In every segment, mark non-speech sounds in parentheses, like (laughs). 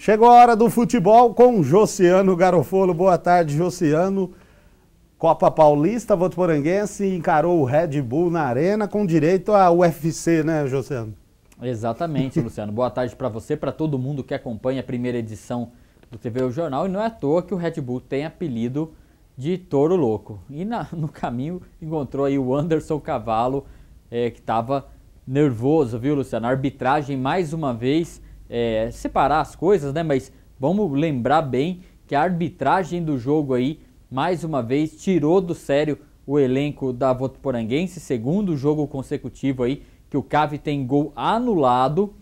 Chegou a hora do futebol com Josiano Garofolo. Boa tarde, Josiano. Copa Paulista, Votuporanguense encarou o Red Bull na arena com direito a UFC, né, Josiano? Exatamente, Luciano. Boa tarde para você, para todo mundo que acompanha a primeira edição do TV O Jornal. E não é à toa que o Red Bull tem apelido de Touro Louco. E na, (laughs) no caminho encontrou aí o Anderson Cavalo, é, eh, que estava nervoso, viu, Luciano? A arbitragem, mais uma vez, é, separar as coisas, né? Mas vamos lembrar bem que a arbitragem do jogo aí, mais uma vez, tirou do sério o elenco da Votuporanguense, segundo jogo consecutivo aí, que o Cave tem gol anulado,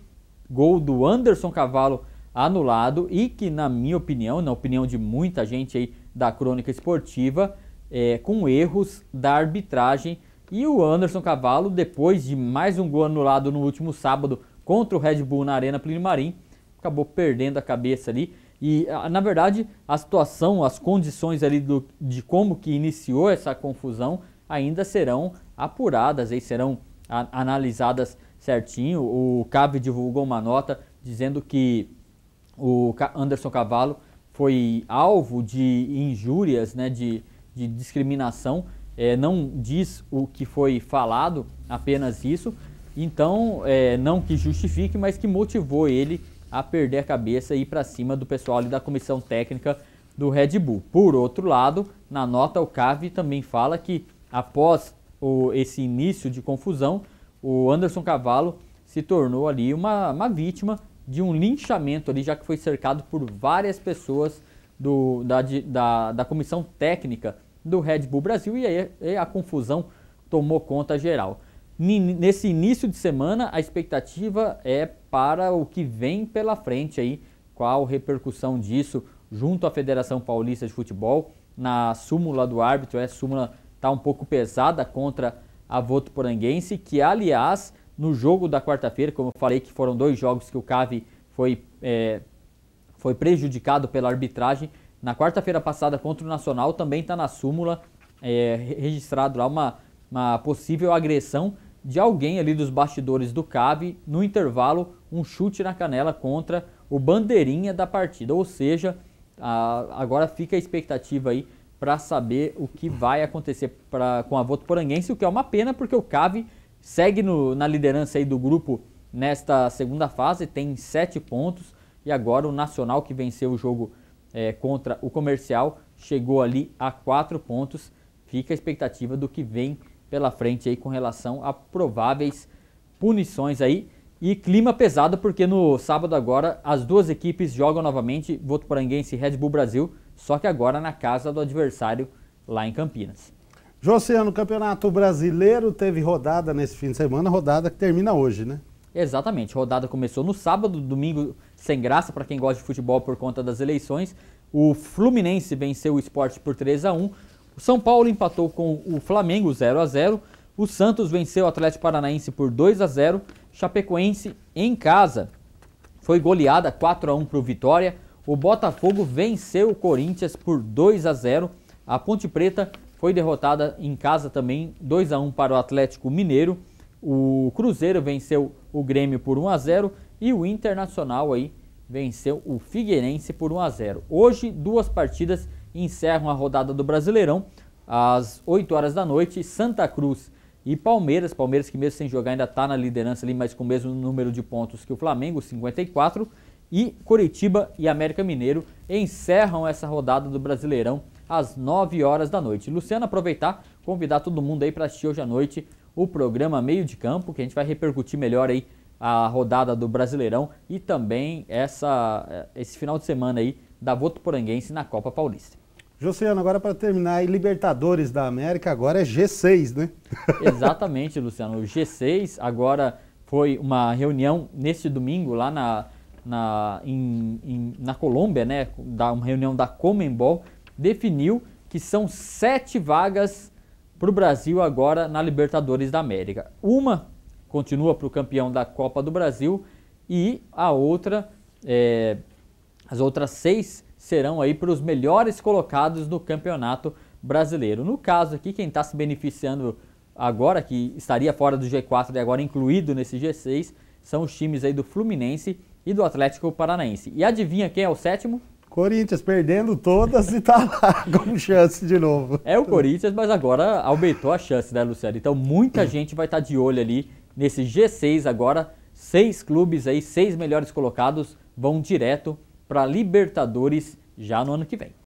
gol do Anderson Cavalo anulado, e que, na minha opinião, na opinião de muita gente aí da crônica esportiva, é, com erros da arbitragem. E o Anderson Cavalo, depois de mais um gol anulado no último sábado contra o Red Bull na Arena Plínio Marim, acabou perdendo a cabeça ali. E ah, na verdade, a situação, as condições ali do, de como que iniciou essa confusão ainda serão apuradas e serão a, analisadas certinho. O Cabe divulgou uma nota dizendo que o Anderson Cavalo foi alvo de injúrias, né, de, de discriminação. É, não diz o que foi falado, apenas isso. Então, é, não que justifique, mas que motivou ele a perder a cabeça e ir para cima do pessoal ali da comissão técnica do Red Bull. Por outro lado, na nota o Cave também fala que após o, esse início de confusão, o Anderson Cavalo se tornou ali uma, uma vítima de um linchamento ali, já que foi cercado por várias pessoas do, da, da, da comissão técnica do Red Bull Brasil e aí, aí a confusão tomou conta geral nesse início de semana, a expectativa é para o que vem pela frente aí, qual repercussão disso junto à Federação Paulista de Futebol. Na súmula do árbitro, essa é, súmula está um pouco pesada contra a voto Poranguense, que aliás, no jogo da quarta-feira, como eu falei que foram dois jogos que o Cave foi, é, foi prejudicado pela arbitragem, na quarta-feira passada contra o Nacional também está na súmula é, registrado lá uma, uma possível agressão de alguém ali dos bastidores do CAV, no intervalo, um chute na canela contra o bandeirinha da partida. Ou seja, a, agora fica a expectativa aí para saber o que vai acontecer pra, com a voto Poranguense, o que é uma pena porque o CAV segue no, na liderança aí do grupo nesta segunda fase, tem sete pontos e agora o Nacional que venceu o jogo é, contra o Comercial chegou ali a quatro pontos. Fica a expectativa do que vem pela frente aí com relação a prováveis punições aí. E clima pesado, porque no sábado agora as duas equipes jogam novamente, Votuporanguense e Red Bull Brasil, só que agora na casa do adversário lá em Campinas. Josiano, o Campeonato Brasileiro teve rodada nesse fim de semana, rodada que termina hoje, né? Exatamente, rodada começou no sábado, domingo sem graça para quem gosta de futebol por conta das eleições. O Fluminense venceu o esporte por 3 a 1 são Paulo empatou com o Flamengo 0 a 0. O Santos venceu o Atlético Paranaense por 2 a 0. Chapecoense em casa foi goleada 4 a 1 para o Vitória. O Botafogo venceu o Corinthians por 2 a 0. A Ponte Preta foi derrotada em casa também 2 a 1 para o Atlético Mineiro. O Cruzeiro venceu o Grêmio por 1 a 0 e o Internacional aí venceu o Figueirense por 1 a 0. Hoje duas partidas encerram a rodada do Brasileirão às 8 horas da noite. Santa Cruz e Palmeiras. Palmeiras que mesmo sem jogar ainda está na liderança ali, mas com o mesmo número de pontos que o Flamengo, 54. E Coritiba e América Mineiro encerram essa rodada do Brasileirão às 9 horas da noite. Luciano, aproveitar, convidar todo mundo aí para assistir hoje à noite o programa Meio de Campo, que a gente vai repercutir melhor aí a rodada do Brasileirão e também essa, eh, esse final de semana aí da Voto Poranguense na Copa Paulista. Josiano, agora para terminar, e Libertadores da América agora é G6, né? (laughs) Exatamente, Luciano. O G6 agora foi uma reunião neste domingo lá na, na, em, em, na Colômbia, né? Da, uma reunião da Comembol, definiu que são sete vagas para o Brasil agora na Libertadores da América. Uma continua para o campeão da Copa do Brasil e a outra, é, as outras seis serão aí para os melhores colocados do Campeonato Brasileiro. No caso aqui, quem está se beneficiando agora, que estaria fora do G4 e agora incluído nesse G6, são os times aí do Fluminense e do Atlético Paranaense. E adivinha quem é o sétimo? Corinthians perdendo todas e tá lá (laughs) com chance de novo. É o Corinthians, mas agora aumentou a chance, né, Luciano? Então muita (clears throat) gente vai estar tá de olho ali nesse G6 agora. Seis clubes aí, seis melhores colocados vão direto para Libertadores já no ano que vem.